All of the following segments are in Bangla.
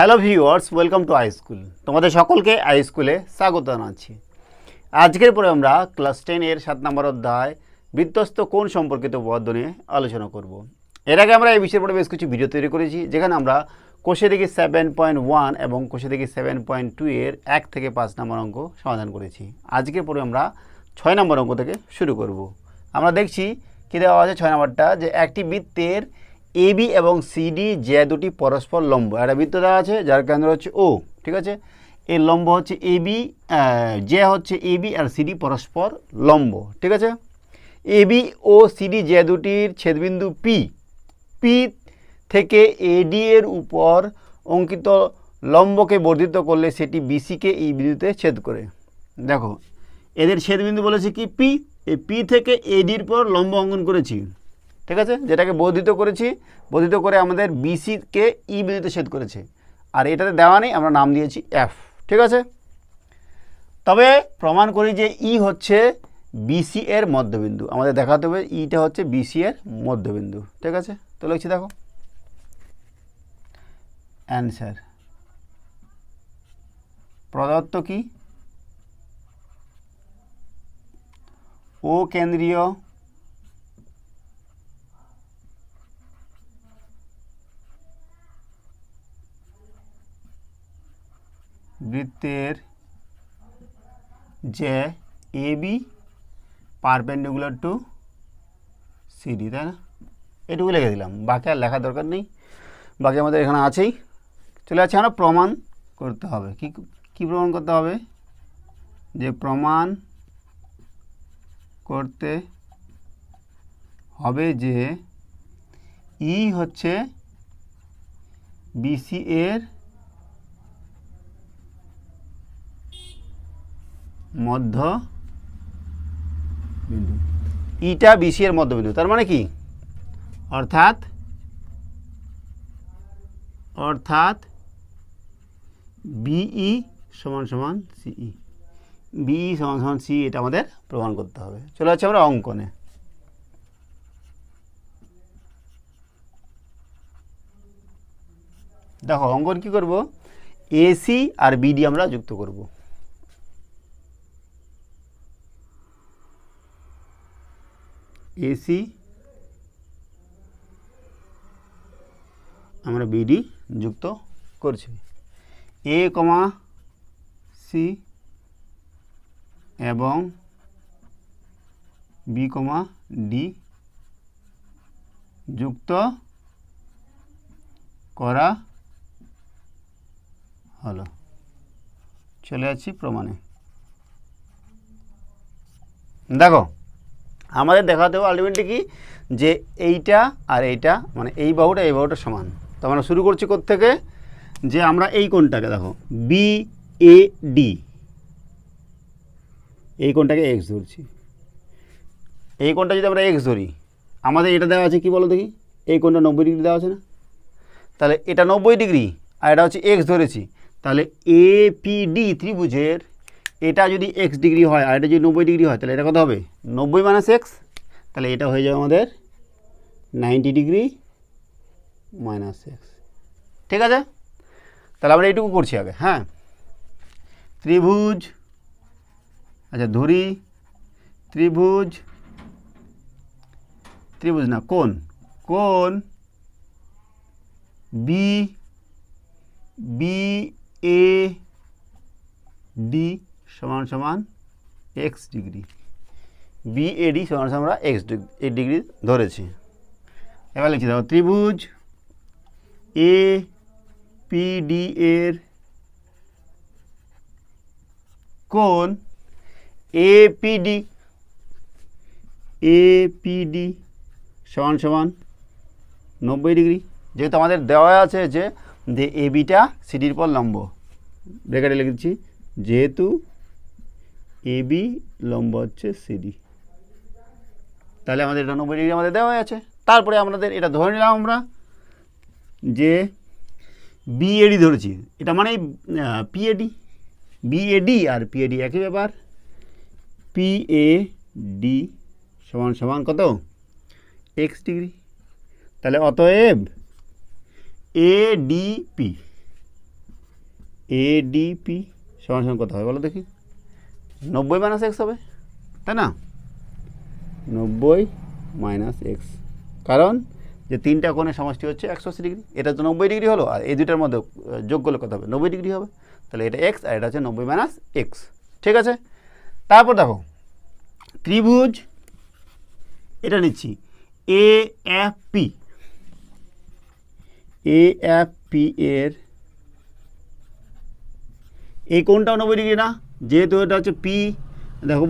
Hello viewers welcome to high school তোমাদের সকলকে হাই স্কুলে স্বাগত জানাচ্ছি আজকের পরে আমরা ক্লাস টেনের সাত নম্বর অধ্যায় বৃত্তস্ত কোণ সম্পর্কিত পদ্য নিয়ে আলোচনা করব। এর আগে আমরা এই বিষয়ের পরে বেশ কিছু ভিডিও তৈরি করেছি যেখানে আমরা কোষে দেখি সেভেন পয়েন্ট ওয়ান এবং কোষে দেখি সেভেন পয়েন্ট টু এর এক থেকে পাঁচ নম্বর অঙ্ক সমাধান করেছি আজকের পরে আমরা ছয় নম্বর অঙ্ক থেকে শুরু করব। আমরা দেখছি কী দেওয়া আছে ছয় নম্বরটা যে একটি বৃত্তের এ বি এবং সিডি যে দুটি পরস্পর লম্ব একটা বৃত্ত দেওয়া আছে যার কেন্দ্র হচ্ছে ও ঠিক আছে এর লম্ব হচ্ছে এ বি যে হচ্ছে এ বি আর সিডি পরস্পর লম্ব ঠিক আছে এ বি ও সিডি যে দুটির ছেদবিন্দু পি পি থেকে এডি এর উপর অঙ্কিত লম্বকে বর্ধিত করলে সেটি বিসিকে এই বিন্দুতে ছেদ করে দেখো এদের ছেদবিন্দু বলেছে কি পি এই পি থেকে এডির পর লম্ব অঙ্কন করেছি ঠিক আছে যেটাকে বর্ধিত করেছি বর্ধিত করে আমাদের বিসিকে ই e বিদ্যুতে ছেদ করেছে আর এটাতে দেওয়া নেই আমরা নাম দিয়েছি এফ ঠিক আছে তবে প্রমাণ করি যে ই e হচ্ছে বিসি এর মধ্যবিন্দু আমাদের দেখাতে হবে ইটা হচ্ছে বিসি এর মধ্যবিন্দু ঠিক আছে তো লিখছি দেখো অ্যান্সার প্রদত্ত কি ও কেন্দ্রীয় বৃত্তের যে A B perpendicular to C D না এটুকু লিখে দিলাম বাকি আর লেখার দরকার নেই বাকি আমাদের এখানে আছেই চলে আছে আমরা প্রমাণ করতে হবে কি কি প্রমাণ করতে হবে যে প্রমাণ করতে হবে যে ই হচ্ছে বিসি এর মধ্য বিন্দু ইটা বিসি এর বিন্দু তার মানে কি অর্থাৎ অর্থাৎ বিই e সমান সমান সিই বিই e। e সমান সমান সি এটা আমাদের প্রমাণ করতে হবে চলে যাচ্ছে আমরা অঙ্কনে দেখো অঙ্কন কী করব এসি আর বিডি আমরা যুক্ত করব এসি আমরা বিডি যুক্ত করছি এ কমা সি এবং বি কমা ডি যুক্ত করা হলো চলে আছি প্রমাণে দেখো আমাদের দেখাতে হবে আলটিমেটলি কি যে এইটা আর এইটা মানে এই বাহুটা এই বাহুটা সমান তো আমরা শুরু করছি থেকে যে আমরা এই কোনটাকে দেখো বি এ ডি এই কোনটাকে এক্স ধরছি এই কোনটা যদি আমরা এক্স ধরি আমাদের এটা দেওয়া আছে কি বলো দেখি এই কোনটা নব্বই ডিগ্রি দেওয়া আছে না তাহলে এটা নব্বই ডিগ্রি আর এটা হচ্ছে এক্স ধরেছি তাহলে এপিডি ত্রিভুজের এটা যদি এক্স ডিগ্রি হয় আর এটা যদি নব্বই ডিগ্রি হয় তাহলে এটা কত হবে নব্বই মাইনাস এক্স তাহলে এটা হয়ে যাবে আমাদের নাইনটি ডিগ্রি মাইনাস এক্স ঠিক আছে তাহলে আমরা এইটুকু করছি আগে হ্যাঁ ত্রিভুজ আচ্ছা ধরি ত্রিভুজ ত্রিভুজ না কোন কোন বি বি এ ডি সমান সমান এক্স ডিগ্রি বিএডি সমান সমান আমরা এক্স এই ডিগ্রি ধরেছি এবার লিখে দাও ত্রিভুজ এ পিডি এর কোন এপিডি এপিডি সমান সমান নব্বই ডিগ্রি যেহেতু আমাদের দেওয়া আছে যে এ বিটা সিডির পর লম্ব ব্রেকেটে লিখেছি যেহেতু এ বি লম্বা হচ্ছে সিডি তাহলে আমাদের এটা নব্বই ডিগ্রি আমাদের দেওয়া আছে তারপরে আমাদের এটা ধরে নিলাম আমরা যে বিএডি ধরেছি এটা মানে পিএডি বিএডি আর পিএডি একই ব্যাপার ডি সমান সমান কত এক্স ডিগ্রি তাহলে অতএব এডিপি এডিপি সমান সমান কত হয় বলো দেখি নব্বই মাইনাস এক্স হবে তাই না নব্বই মাইনাস এক্স কারণ যে তিনটা কোণের সমষ্টি হচ্ছে একশো আশি ডিগ্রি এটা তো নব্বই ডিগ্রি হলো আর এই দুটার মধ্যে যোগ করলে কত হবে নব্বই ডিগ্রি হবে তাহলে এটা এক্স আর এটা হচ্ছে নব্বই মাইনাস এক্স ঠিক আছে তারপর দেখো ত্রিভুজ এটা নিচ্ছি A F P A F P এর এই কোনটাও নব্বই ডিগ্রি না যেহেতু এটা হচ্ছে পি দেখো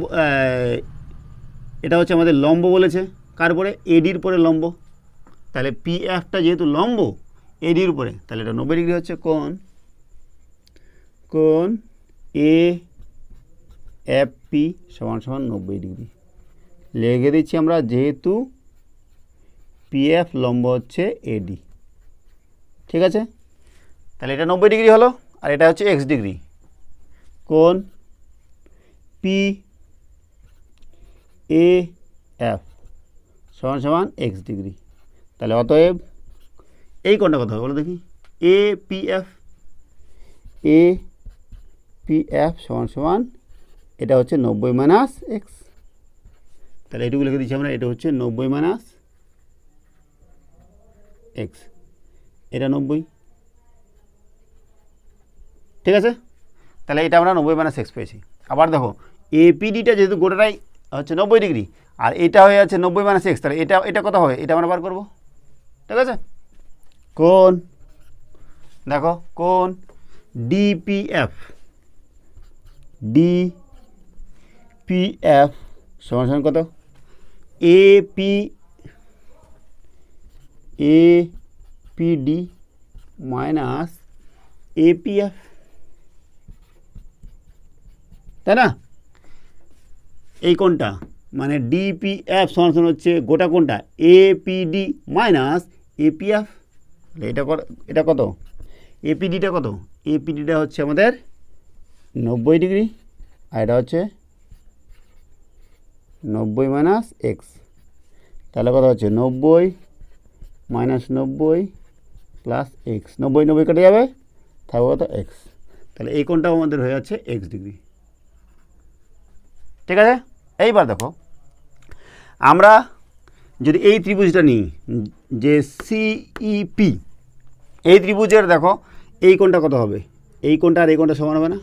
এটা হচ্ছে আমাদের লম্ব বলেছে কার পরে এডির পরে লম্ব তাহলে পি এফটা যেহেতু লম্ব এডির উপরে তাহলে এটা নব্বই ডিগ্রি হচ্ছে কোন কোন এ এফ পি সমান সমান নব্বই ডিগ্রি লেগে দিচ্ছি আমরা যেহেতু পি এফ লম্ব হচ্ছে এডি ঠিক আছে তাহলে এটা নব্বই ডিগ্রি হলো আর এটা হচ্ছে এক্স ডিগ্রি কোন পি এ এফ সমান সমান এক্স ডিগ্রি তাহলে অতএব এই কোণটা কথা হবে বলো দেখি A P F A P F সমান সমান এটা হচ্ছে নব্বই মাইনাস এক্স তাহলে এটুকু লিখে দিচ্ছি আমরা এটা হচ্ছে নব্বই মাইনাস এক্স এটা নব্বই ঠিক আছে তাহলে এটা আমরা নব্বই মাইনাস এক্স পেয়েছি আবার দেখো এপিডিটা যেহেতু গোটাটাই হচ্ছে নব্বই ডিগ্রি আর এটা হয়ে আছে নব্বই মাইনাস এক্স তাহলে এটা এটা কত হবে এটা আমরা বার করবো ঠিক আছে কোন দেখো কোন ডিপিএফ ডি পি এফ সমান কত A P A P D minus A P F তাই না এই কোনটা মানে ডিপিএফ সমান হচ্ছে গোটা কোনটা এপিডি মাইনাস এপিএফ এটা এটা কত এপিডিটা কত এপিডিটা হচ্ছে আমাদের নব্বই ডিগ্রি আর এটা হচ্ছে নব্বই মাইনাস এক্স তাহলে কথা হচ্ছে নব্বই মাইনাস নব্বই প্লাস এক্স নব্বই নব্বই কেটে যাবে থাকবে কত এক্স তাহলে এই কোনটাও আমাদের হয়ে যাচ্ছে এক্স ডিগ্রি ঠিক আছে এইবার দেখো আমরা যদি এই ত্রিভুজটা নিই যে সিইপি e এই ত্রিভুজের দেখো এই কোনটা কত হবে এই কোনটা আর এই কোনটা সমান হবে না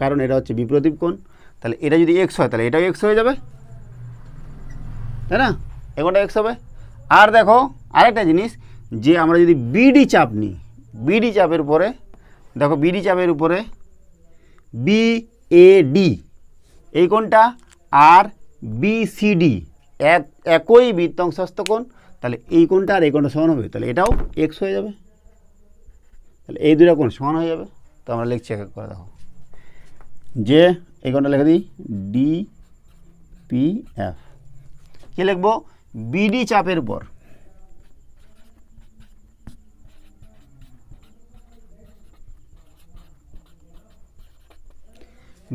কারণ এটা হচ্ছে বিপ্রদীপ কোণ তাহলে এটা যদি এক্স হয় তাহলে এটাও এক্স হয়ে যাবে তাই না এই কোণটা এক্স হবে আর দেখো আরেকটা জিনিস যে আমরা যদি বিডি চাপ নিই বিডি চাপের উপরে দেখো বিডি চাপের উপরে বি এ ডি এই কোনটা আর বিসিডি এক একই বৃত্তাংশস্থ কোণ তাহলে এই কোণটা আর এই কোনটা সমান হবে তাহলে এটাও এক্স হয়ে যাবে তাহলে এই দুটা কোন সমান হয়ে যাবে তো আমরা লিখছি এক এক করে দেখো যে এই কোনটা লিখে দিই ডি পি এফ কী লিখবো বিডি চাপের উপর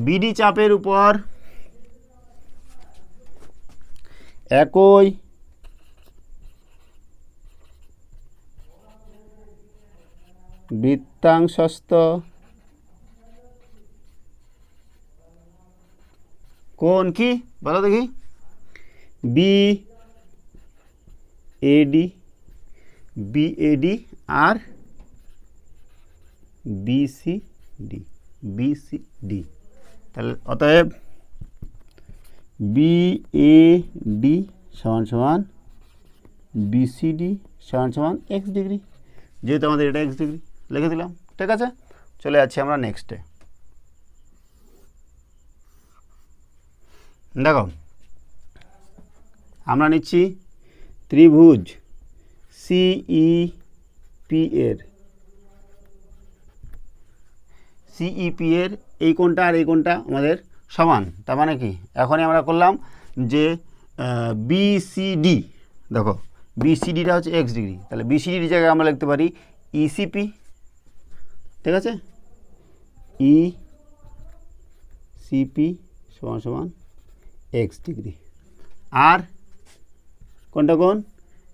বিডি চাপের উপর একই বৃত্তাংশস্থ কোন কি বলো দেখি বি এডি এডি আর বিসিডি বিসিডি তাহলে অতএব বি এ ডি সমান সমান বিসিডি সমান সমান এক্স ডিগ্রি যেহেতু আমাদের এটা এক্স ডিগ্রি লিখে দিলাম ঠিক আছে চলে যাচ্ছি আমরা নেক্সটে দেখো আমরা নিচ্ছি ত্রিভুজ সিই পি e, এর সিইপি e, এর এই কোণটা আর এই কোণটা আমাদের সমান তার মানে কি এখনই আমরা করলাম যে বিসিডি দেখো বিসিডিটা হচ্ছে এক্স ডিগ্রি তাহলে বিসিডির জায়গায় আমরা লিখতে পারি ইসিপি e ঠিক আছে ই e সিপি সমান সমান এক্স ডিগ্রি আর কোনটা কোন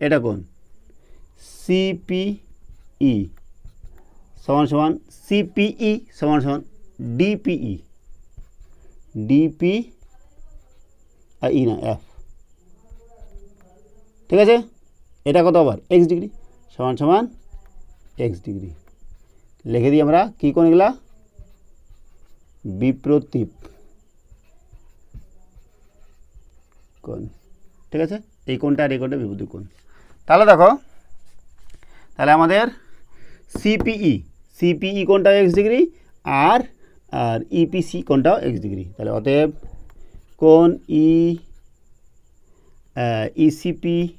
এটা কোন সিপিই e সমান সমান সিপিই সমান সমান ডিপিই ডিপি e. e না এফ ঠিক আছে এটা কত আবার এক্স ডিগ্রি সমান সমান এক্স ডিগ্রি লিখে দিই আমরা কী কোন এগুলা বিপ্রতীপ কোন ঠিক আছে এই কোনটা আর এই কোনটা বিপ্রতীপ কোন তাহলে দেখো তাহলে আমাদের সিপিই সিপিই কোনটা এক্স ডিগ্রি আর আর ইপিসি কোনটাও এক্স ডিগ্রি তাহলে অতএব কোন ই e, ইসিপি e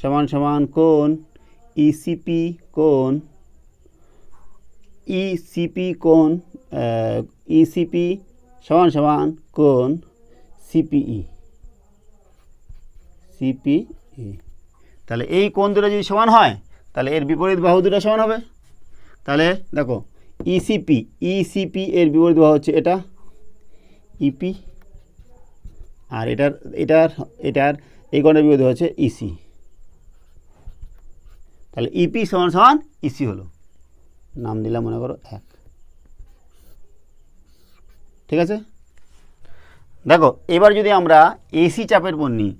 সমান সমান কোন ইসিপি e কোন ইসিপি কোন ইসিপি সমান সমান কোন সিপিই সিপি তাহলে এই কোন দুটো যদি সমান হয় তাহলে এর বিপরীত বাহু দুটো সমান হবে তাহলে দেখো ইসিপি e ইসিপি e এর বিপরীত দেওয়া হচ্ছে এটা ইপি e আর এটার এটার এটার এই গণের বিপরীত দেওয়া হচ্ছে ইসি তাহলে ইপি সমান সমান ইসি হলো নাম দিলাম মনে করো এক ঠিক আছে দেখো এবার যদি আমরা এসি চাপের পর নিই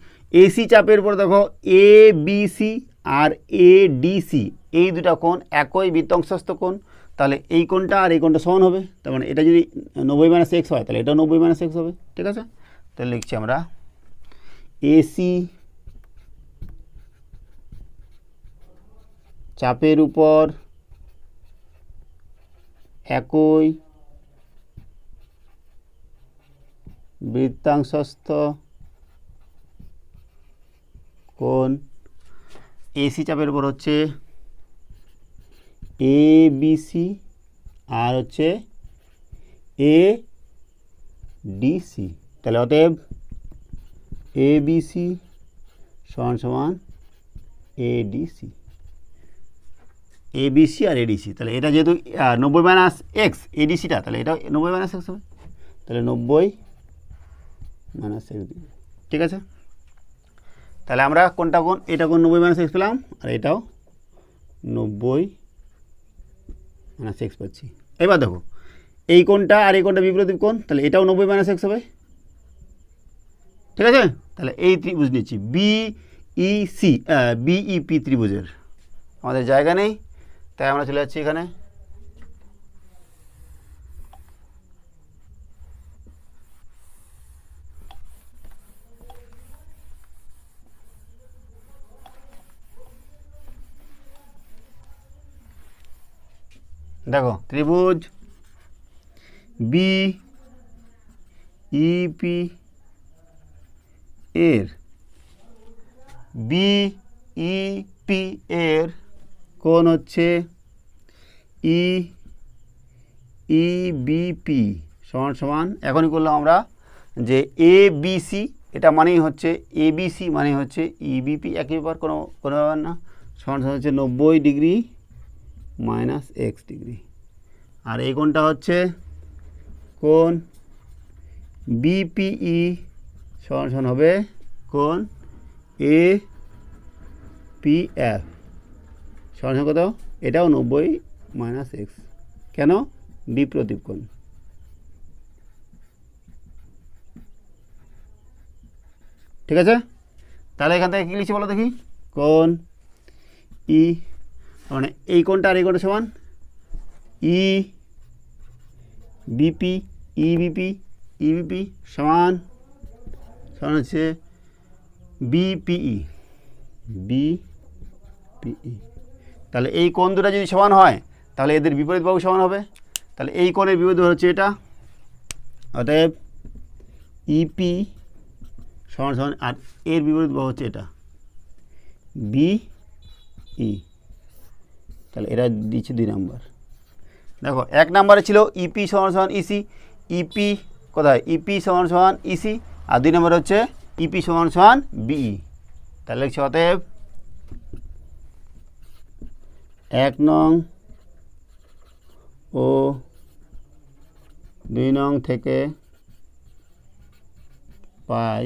এসি চাপের উপর দেখো এ বিসি আর এ সি এই দুটা কোণ একই বৃত্তাংশস্থ কোণ তাহলে এই কোনটা আর এই কোনটা সমান হবে তার মানে এটা যদি নব্বই মাইনাস এক্স হয় তাহলে এটা নব্বই মাইনাস এক্স হবে ঠিক আছে তাহলে লিখছি আমরা এসি চাপের উপর একই বৃত্তাংশস্থ কোন এসি চাপের উপর হচ্ছে এ বিসি আর হচ্ছে এ ডিসি তাহলে অতএব এ বিসি সমান সমান এডিসি এবিসি আর এডিসি তাহলে এটা যেহেতু নব্বই মাইনাস এক্স এডিসিটা তাহলে এটা নব্বই মাইনাস এক্স হবে তাহলে নব্বই মাইনাস এক্স ঠিক আছে তাহলে আমরা কোনটা কোন এটা কোন নব্বই মাইনাস এক্স পেলাম আর এটাও নব্বই মাইনাস এক্স পাচ্ছি এবার দেখো এই কোনটা আর এই কোনটা বিপ্রতীপ কোন তাহলে এটাও নব্বই মাইনাস এক্স হবে ঠিক আছে তাহলে এই ত্রিভুজ নিচ্ছি বিই সি বিই পি ত্রিভুজের আমাদের জায়গা নেই তাই আমরা চলে যাচ্ছি এখানে দেখো ত্রিভুজ বি ইপি e, এর বি ইপি e, এর কোন হচ্ছে ই e, ইবিপি সমান সমান এখনই করলাম আমরা যে এ বিসি এটা মানেই হচ্ছে এ বিসি মানে হচ্ছে ইবিপি একই ব্যাপার কোনো কোনো ব্যাপার না সমান সমান হচ্ছে নব্বই ডিগ্রি মাইনাস এক্স ডিগ্রি আর এই কোনটা হচ্ছে কোণ বিপিই সমান হবে কোন এ পি এফ সমান কত এটাও নব্বই মাইনাস এক্স কেন বিপ্রদীপ কোন ঠিক আছে তাহলে এখান থেকে কী লিখছি বলো দেখি কোন ই মানে এই কোণটা আর এই কোণটা সমান ই বিপি ইবিপি ইবিপি সমান সমান হচ্ছে বিপিই বিপিই e, e। তাহলে এই কোণ দুটা যদি সমান হয় তাহলে এদের বিপরীত বাবু সমান হবে তাহলে এই কোণের বিপরীত হচ্ছে এটা অতএব ইপি e সমান সমান আর এর বিপরীত বাবু হচ্ছে এটা বি ই তাহলে এরা দিচ্ছে দুই নাম্বার দেখো এক নাম্বারে ছিল ইপি e সমান সমান ইসি e ইপি e কোথায় ইপি সমান সমান ইসি আর দুই নম্বর হচ্ছে ইপি সমান সমান বিই তাহলে লিখছে অতএব এক নং ও দুই নং থেকে পাই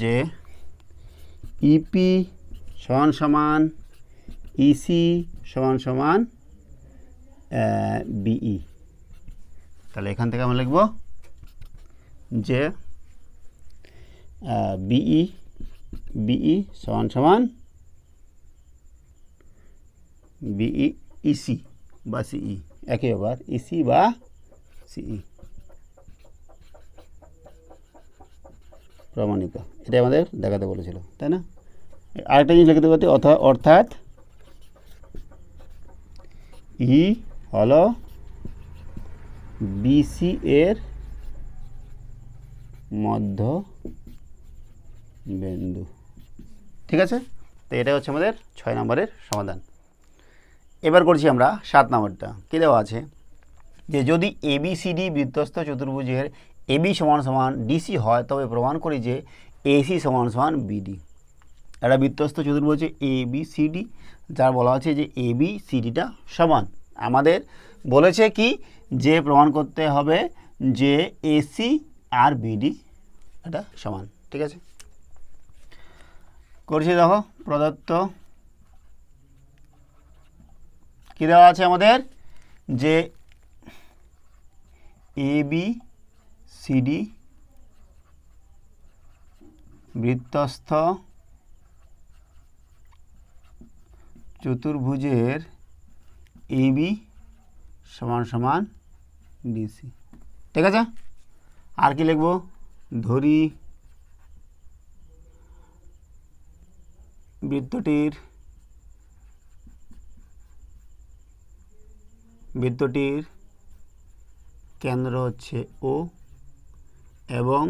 যে ইপি সমান সমান ইসি e সমান সমান বিই e। তাহলে এখান থেকে আমরা লিখব যে বিই বিই e, সমান সমান বিই ইসি বা সিই একই ব্যাপার ইসি বা সিই প্রমাণিত এটা আমাদের দেখাতে বলেছিল তাই না আরেকটা জিনিস লিখতে পারি অর্থাৎ ই হল বিসি এর মধ্য বিন্দু ঠিক আছে তো এটা হচ্ছে আমাদের ছয় নম্বরের সমাধান এবার করছি আমরা সাত নম্বরটা কী দেওয়া আছে যে যদি এবিসিডি বৃত্তস্থ চতুর্ভুজের এবি সমান সমান ডিসি হয় তবে প্রমাণ করি যে এসি সমান সমান বিডি একটা বৃত্তস্থ চতুর্ভুজ এ বি সি ডি যার বলা হচ্ছে যে এ বি সিডিটা সমান আমাদের বলেছে কি যে প্রমাণ করতে হবে যে এসি আর বিডি এটা সমান ঠিক আছে করছি দেখো প্রদত্ত কী দেওয়া আছে আমাদের যে এ বি সিডি বৃত্তস্থ চতুর্ভুজের এ বি সমান সমান ডিসি ঠিক আছে আর কি লিখব ধরি বৃত্তটির বৃত্তটির কেন্দ্র হচ্ছে ও এবং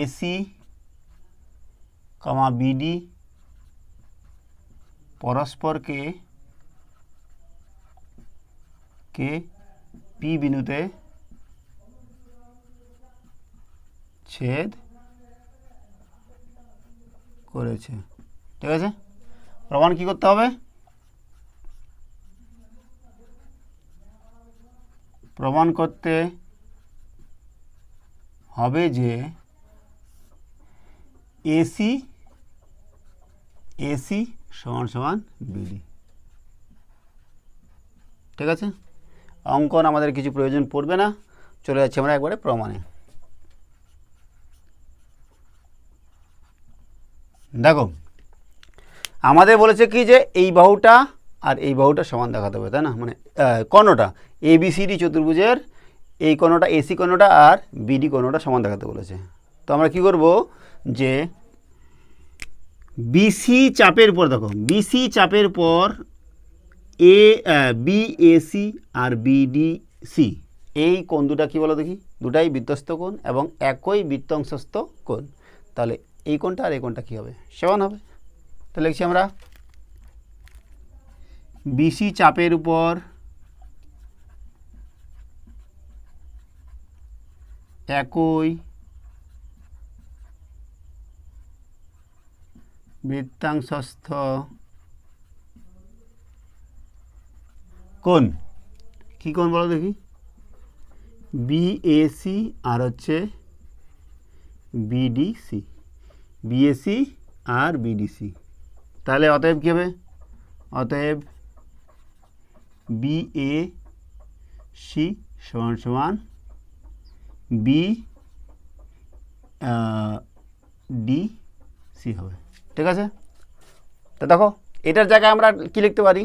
এসি কমা বিডি পরস্পরকে কে পি বিন্দুতে ছেদ করেছে ঠিক আছে প্রমাণ কি করতে হবে প্রমাণ করতে হবে যে এসি এসি সমান সমান বিডি ঠিক আছে অঙ্কন আমাদের কিছু প্রয়োজন পড়বে না চলে যাচ্ছে আমরা একবারে প্রমাণে দেখো আমাদের বলেছে কি যে এই বাহুটা আর এই বাহুটা সমান দেখাতে হবে তাই না মানে কর্ণটা এবিসিডি চতুর্ভুজের এই কোনোটা এসি কোনোটা আর বিডি কোনোটা সমান দেখাতে বলেছে তো আমরা কি করব যে বিসি চাপের পর দেখো বিসি চাপের পর এ বি এসি আর বিডিসি এই কোন দুটা কী বলো দেখি দুটাই বিধ্বস্ত কোণ এবং একই বৃত্তাংশস্থ কোণ তাহলে এই কোনটা আর এই কোনটা কী হবে সেমান হবে তাহলে লিখছি আমরা বিসি চাপের উপর একই বৃত্তাংশস্থ কোন কি কোন বলো দেখি বিএসি আর হচ্ছে বিডিসি বিএসি আর বিডিসি তাহলে অতএব কী হবে অতএব বিএ সি সমান সমান বি ডি সি হবে ঠিক আছে তো দেখো এটার জায়গায় আমরা কি লিখতে পারি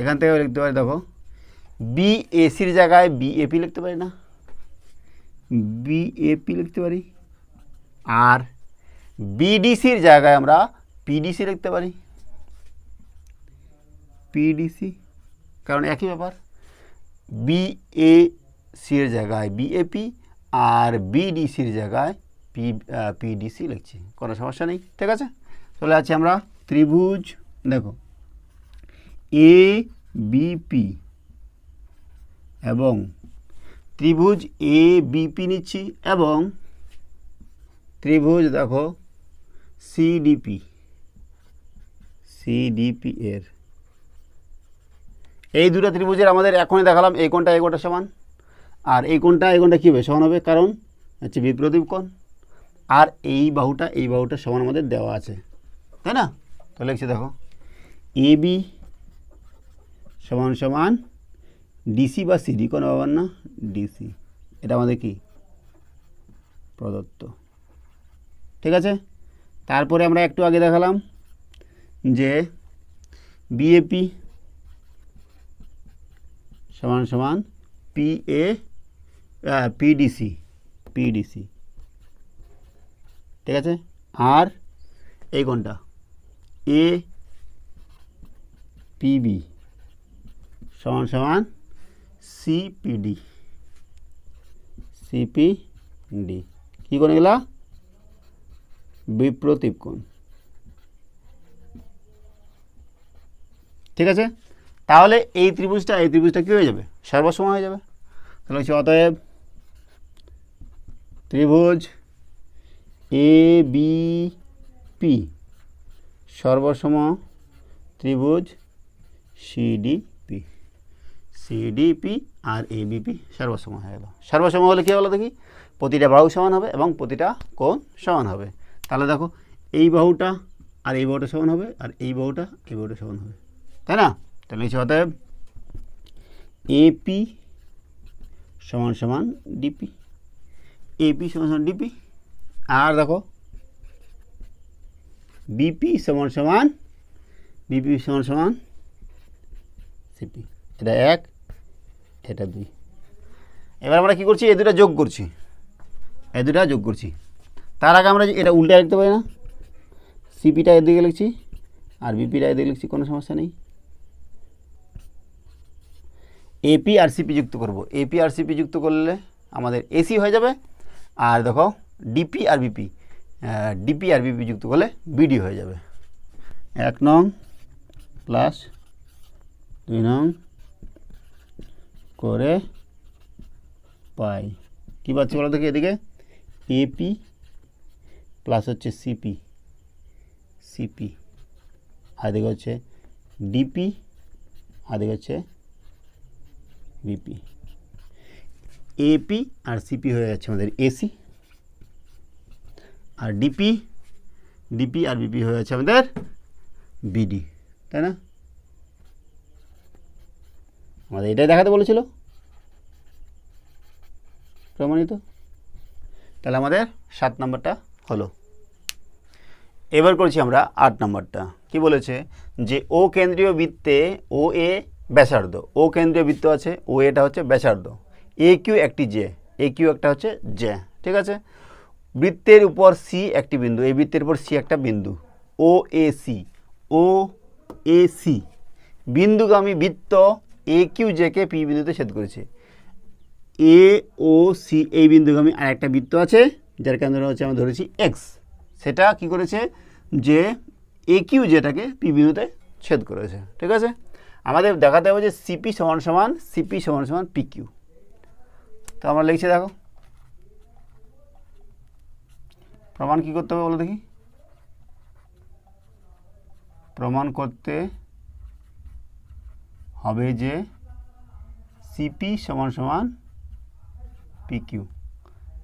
এখান থেকে লিখতে পারি দেখো বিএসির জায়গায় বিএপি লিখতে পারি না বিএপি লিখতে পারি আর বিডিসির জায়গায় আমরা পিডিসি লিখতে পারি পিডিসি কারণ একই ব্যাপার বিএসির জায়গায় বিএপি আর বিডিসির জায়গায় পি পিডিসি লিখছি কোনো সমস্যা নেই ঠিক আছে চলে আছি আমরা ত্রিভুজ দেখো এ বিপি এবং ত্রিভুজ এ বিপি নিচ্ছি এবং ত্রিভুজ দেখো সিডিপি সিডিপি এর এই দুটো ত্রিভুজের আমাদের এখনই দেখালাম এই কোনটা এই সমান আর এই কোনটা এই কী হবে সমান হবে কারণ হচ্ছে বিপ্রদীপ কোণ আর এই বাহুটা এই বাহুটা সমান আমাদের দেওয়া আছে তাই না তো লিখছি দেখো এ বি সমান সমান ডিসি বা সিডি কোনো ব্যাপার না ডিসি এটা আমাদের কি প্রদত্ত ঠিক আছে তারপরে আমরা একটু আগে দেখালাম যে বিএপি সমান সমান পিএ পিডিসি পিডিসি ঠিক আছে আর এই কোনটা এ পিবি সমান সমান সিপিডি সিপিডি কী করে গেলা বিপ্রতীপ কোণ ঠিক আছে তাহলে এই ত্রিভুজটা এই ত্রিভুজটা কী হয়ে যাবে সর্বসময় হয়ে যাবে তাহলে হচ্ছে অতএব ত্রিভুজ এ বি পি সর্বসম ত্রিভুজ সিডিপি সিডিপি আর এবিপি সর্বসম হয়ে গেল সর্বসম হলে কী হলো দেখি প্রতিটা বাহু সমান হবে এবং প্রতিটা কোণ সমান হবে তাহলে দেখো এই বাহুটা আর এই বাহুটা সমান হবে আর এই বাহুটা এই বাহুটা সমান হবে তাই না তাহলে নিচে অতএব এপি সমান সমান ডিপি এপি সমান সমান ডিপি আর দেখো বিপি সমান সমান বিপি সমান সমান সিপি এটা এক এটা দুই এবার আমরা কী করছি এ দুটা যোগ করছি এ দুটা যোগ করছি তার আগে আমরা এটা উল্টে লিখতে পারি না সিপিটা এদিকে লিখছি আর বিপিটা এদিকে লিখছি কোনো সমস্যা নেই এপি আর সিপি যুক্ত করব এপি আর সিপি যুক্ত করলে আমাদের এসি হয়ে যাবে আর দেখো ডিপি আর বিপি ডিপি আর বিপি যুক্ত করলে বিডি হয়ে যাবে এক নং প্লাস দুই নং করে পাই কী পাচ্ছি বলো দেখি এদিকে এপি প্লাস হচ্ছে সিপি সিপি আর এদিকে হচ্ছে ডিপি আর এদিকে হচ্ছে বিপি এপি আর সিপি হয়ে যাচ্ছে আমাদের এসি আর ডিপি ডিপি আর বিপি হয়ে হয়েছে আমাদের বিডি তাই না আমাদের এটাই দেখাতে বলেছিল প্রমাণিত তাহলে আমাদের সাত নম্বরটা হলো এবার করেছি আমরা আট নম্বরটা কি বলেছে যে ও কেন্দ্রীয় বৃত্তে ও এ ব্যাসার্ধ ও কেন্দ্রীয় বৃত্ত আছে ও এটা হচ্ছে ব্যাসার্ধ এ কিউ একটি জে এ কিউ একটা হচ্ছে জে ঠিক আছে বৃত্তের উপর সি একটি বিন্দু এই বৃত্তের উপর সি একটা বিন্দু ও A C O A C বিন্দুগামী বৃত্ত এ কিউ জেকে পি বিন্দুতে ছেদ করেছে এ ও সি এই বিন্দুগামী আর একটা বৃত্ত আছে যার কেন্দ্র হচ্ছে আমরা ধরেছি এক্স সেটা কি করেছে যে এ কিউ জেটাকে পি বিন্দুতে ছেদ করেছে ঠিক আছে আমাদের দেখাতে হবে যে সিপি সমান সমান সিপি সমান সমান পি কিউ তো আমরা লিখছি দেখো প্রমাণ কি করতে হবে বলো দেখি প্রমাণ করতে হবে যে সিপি সমান সমান পিকিউ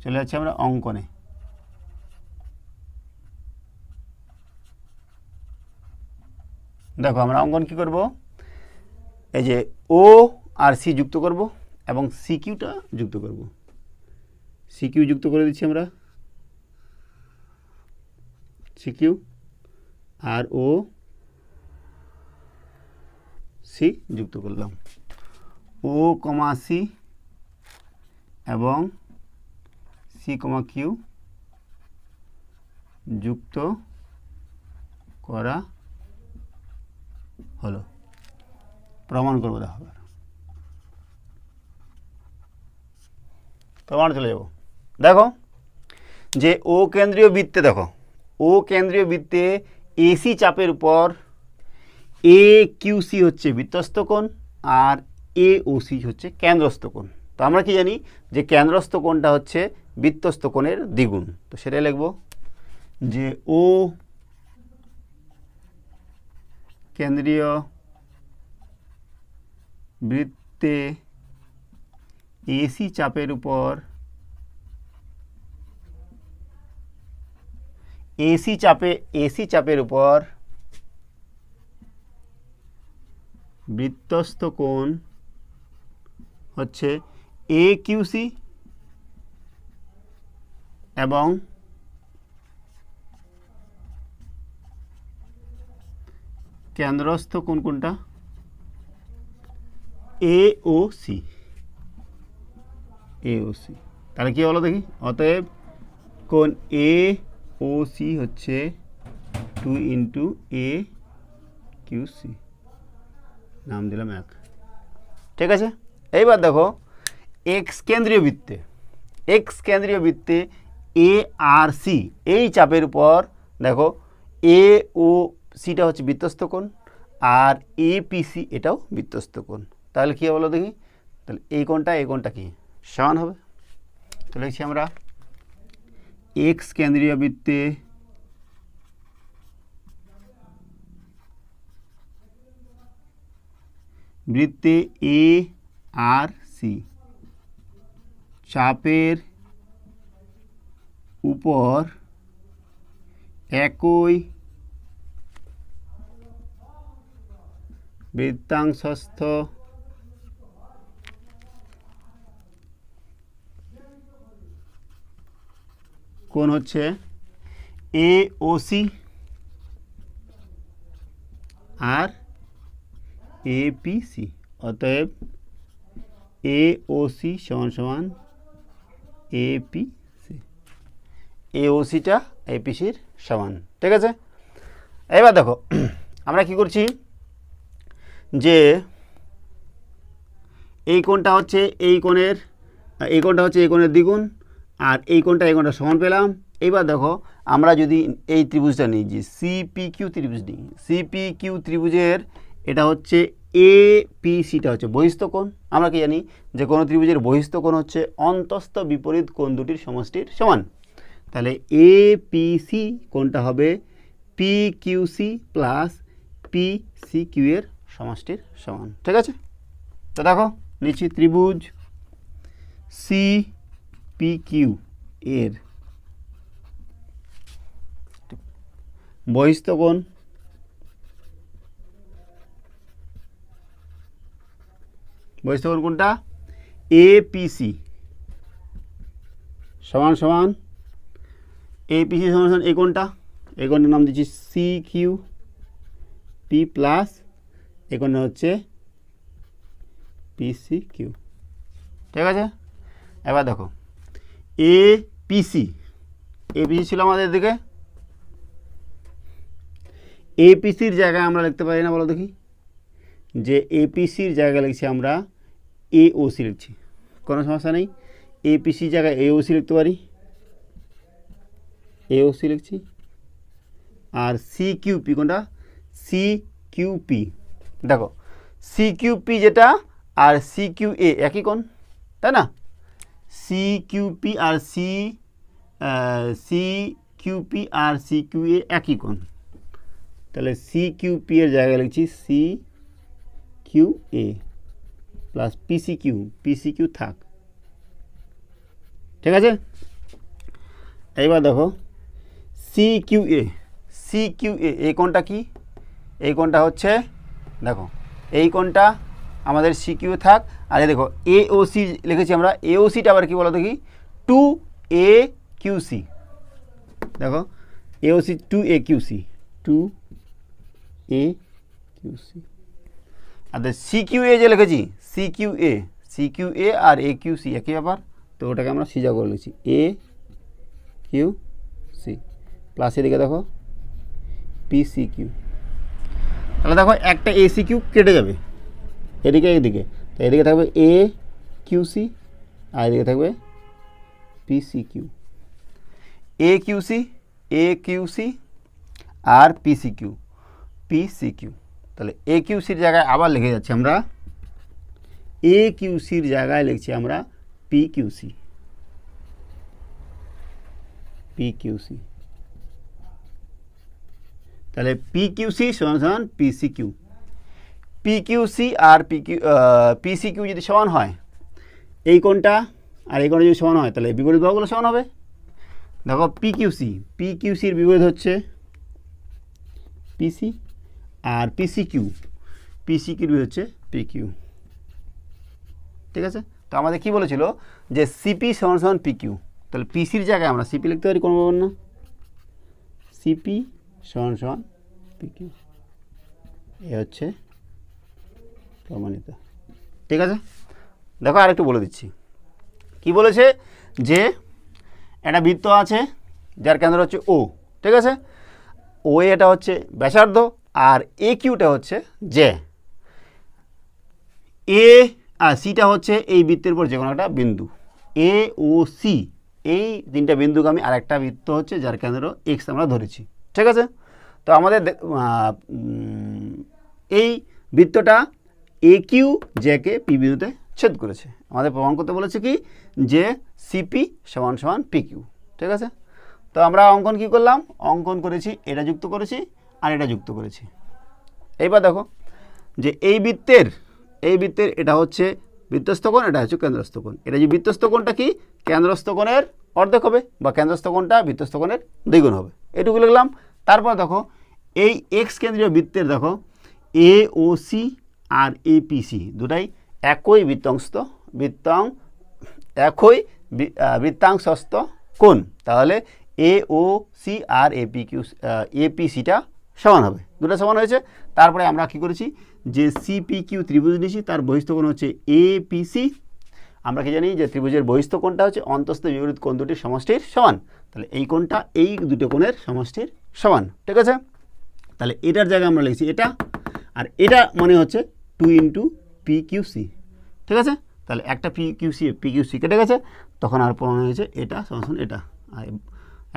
চলে যাচ্ছি আমরা অঙ্কনে দেখো আমরা অঙ্কন কি করব এই যে ও আর সি যুক্ত করব এবং সিকিউটা যুক্ত করব সিকিউ যুক্ত করে দিচ্ছি আমরা সিকিউ আর ও সি যুক্ত করলাম ও কমা সি এবং সি কমা কিউ যুক্ত করা হলো প্রমাণ করবো দেখো প্রমাণ চলে যাব দেখো যে ও কেন্দ্রীয় বৃত্তে দেখো ও কেন্দ্রীয় বৃত্তে এসি চাপের উপর এ কিউসি হচ্ছে বৃত্তস্থ কোণ আর এ ওসি হচ্ছে কেন্দ্রস্থ কোণ তো আমরা কি জানি যে কেন্দ্রস্থ কোণটা হচ্ছে বৃত্তস্থ কোণের দ্বিগুণ তো সেটাই লিখব যে ও কেন্দ্রীয় বৃত্তে এসি চাপের উপর এসি চাপে এসি চাপের উপর বৃত্তস্থ কোণ হচ্ছে এ কিউসি এবং কেন্দ্রস্থ কোন কোনটা এ ও সি এ ও সি তাহলে কী হলো দেখি অতএব কোন এ ও সি হচ্ছে two into A Q C নাম দিলাম এক ঠিক আছে এইবার দেখো এক্স কেন্দ্রীয় বৃত্তে এক্স কেন্দ্রীয় বৃত্তে এ আর সি এই চাপের উপর দেখো এ ও সিটা হচ্ছে বৃত্তস্থ কোণ আর এ সি এটাও বিত্তস্ত কোণ তাহলে কী বলো দেখি তাহলে এই কোনটা এই কোনটা কি সমান হবে তো লিখছি আমরা এক্স কেন্দ্রীয় বৃত্তে বৃত্তে এ আর সি চাপের উপর একই বৃত্তাংশস্থ কোন হচ্ছে এ ও সি আর এ পি সি অতএব এ ও সি সমান সমান এ পি এপিসির সমান ঠিক আছে এবার দেখো আমরা কি করছি যে এই কোনটা হচ্ছে এই কোণের এই কোণটা হচ্ছে এই কোণের দ্বিগুণ আর এই কোনটা এই কোনটা সমান পেলাম এইবার দেখো আমরা যদি এই ত্রিভুজটা নিই যে সিপি কিউ ত্রিভুজ নিই সিপি কিউ ত্রিভুজের এটা হচ্ছে এ পি সিটা হচ্ছে বহিস্ত কোণ আমরা কি জানি যে কোনো ত্রিভুজের বহিস্ত কোণ হচ্ছে অন্তস্থ বিপরীত কোণ দুটির সমষ্টির সমান তাহলে এ পি সি কোনটা হবে P Q C plus P C Q এর সমষ্টির সমান ঠিক আছে তো দেখো নিচে ত্রিভুজ সি পি কিউ এর বহিস্থকোণ বহিস্থকোণ কোনটা এপিসি সমান সমান এপিসি সমান সমান এই কোনটা এই কোনটার নাম দিচ্ছি C Q P plus A কোনটা হচ্ছে পিসি কিউ ঠিক আছে এবার দেখো এ পিসি এ পিসি ছিল আমাদের এদিকে এপিসির জায়গায় আমরা লিখতে পারি না বলো দেখি যে এপিসির জায়গায় লিখছি আমরা এওসি লিখছি কোনো সমস্যা নেই এপিসির জায়গায় এওসি লিখতে পারি এওসি লিখছি আর সি কিউপি কোনটা সি কিউপি দেখো সি কিউপি যেটা আর সি কিউ এ একই কোন তাই না সি কিউপি আর সি সি কিউপি আর সি কিউ এ একই কোণ তাহলে সি কিউপি এর জায়গায় লিখছি C Q A plus PC Q PC Q থাক ঠিক আছে এইবার দেখো C Q A C Q A এই কোণটা কি এই কোণটা হচ্ছে দেখো এই কোণটা আমাদের সিকিউ থাক আর দেখো এওসি লিখেছি আমরা এওসিটা আবার কী বলো দেখি টু এ কিউসি দেখো AOC two A QC two A QC আর সি কিউ এ যে লিখেছি C Q A C Q A আর এ কিউ সি একই ব্যাপার তো ওটাকে আমরা সিজা করে লিখছি এ কিউ সি প্লাস এদিকে দেখো পি সি কিউ তাহলে দেখো একটা এসি কিউ কেটে যাবে এদিকে এদিকে এদিকে থাকবে ए क्यू सी আইদিকে থাকবে P C Q A Q C A Q C आर P C Q P C Q তাহলে ए क्यू सी এর জায়গায় আবার লিখে যাচ্ছি আমরা ए क्यू सी এর জায়গায় লিখছি আমরা P Q C P Q C তাহলে पी क्यू सी সমান पी सी क्यू পিকিউসি আর পিকিউ কিউ যদি সমান হয় এই কোনটা আর এই কোনটা যদি সমান হয় তাহলে বিপরীত বাহুগুলো সমান হবে দেখো পিকিউসি পিকিউসির বিপরীত হচ্ছে পিসি আর পিসিকিউ পিসিকিউ হচ্ছে পিকিউ ঠিক আছে তো আমাদের কি বলেছিল যে সিপি সমান সমান পিকিউ তাহলে পিসির জায়গায় আমরা সিপি লিখতে পারি কোনো ব্যাপার না সিপি সমান সমান পিকিউ এ হচ্ছে প্রমাণিত ঠিক আছে দেখো আরেকটু বলে দিচ্ছি কি বলেছে যে একটা বৃত্ত আছে যার কেন্দ্র হচ্ছে ও ঠিক আছে ও এটা হচ্ছে ব্যাসার্ধ আর এ কিউটা হচ্ছে জে এ আর সিটা হচ্ছে এই বৃত্তের উপর যে কোনো একটা বিন্দু এ ও সি এই তিনটা বিন্দুকে আমি আরেকটা বৃত্ত হচ্ছে যার কেন্দ্র এক্স আমরা ধরেছি ঠিক আছে তো আমাদের এই বৃত্তটা এ কিউ জেকে পি বিন্দুতে ছেদ করেছে আমাদের প্রমাণ করতে বলেছে কি যে সিপি সমান সমান পি কিউ ঠিক আছে তো আমরা অঙ্কন কি করলাম অঙ্কন করেছি এটা যুক্ত করেছি আর এটা যুক্ত করেছি এইবার দেখো যে এই বৃত্তের এই বৃত্তের এটা হচ্ছে বৃত্তস্থকোণ এটা হচ্ছে কেন্দ্রস্থকোণ এটা যে বৃত্তস্থকোণটা কি কেন্দ্রস্থকোণের অর্ধেক হবে বা কেন্দ্রস্থকোণটা বৃত্তস্থকোণের দ্বিগুণ হবে এটুকু লিখলাম তারপর দেখো এই এক্স কেন্দ্রীয় বৃত্তের দেখো এ ও সি আর ইপিসি দুটাই একই বৃত্তাংস্ত বৃত্তং একই বৃত্তাংশস্থ কোণ তাহলে এ ও সি আর এপি কিউ এপিসিটা সমান হবে দুটো সমান হয়েছে তারপরে আমরা কি করেছি যে সিপি কিউ ত্রিভুজ নিয়েছি তার বহিষ্ঠ কোণ হচ্ছে এপিসি আমরা কি জানি যে ত্রিভুজের বহিষ্ঠ কোণটা হচ্ছে অন্তস্থ বিপরীত কোণ দুটির সমষ্টির সমান তাহলে এই কোণটা এই দুটো কোণের সমষ্টির সমান ঠিক আছে তাহলে এটার জায়গায় আমরা লিখছি এটা আর এটা মনে হচ্ছে two into P Q C ঠিক আছে তাহলে একটা P Q C P Q C কেটে গেছে তখন আর প্রমাণ হয়েছে এটা সমান এটা আর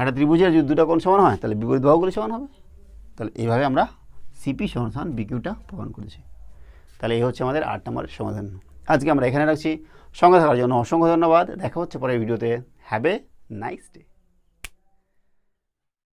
একটা ত্রিভুজের যদি দুটো কোন সমান হয় তাহলে বিপরীত বাহুগুলি সমান হবে তাহলে এইভাবে আমরা সিপি সমান সমান বিকিউটা প্রমাণ করেছি তাহলে এই হচ্ছে আমাদের আট নম্বর সমাধান আজকে আমরা এখানে রাখছি সঙ্গে থাকার জন্য অসংখ্য ধন্যবাদ দেখা হচ্ছে পরের ভিডিওতে হ্যাভ এ নাইস ডে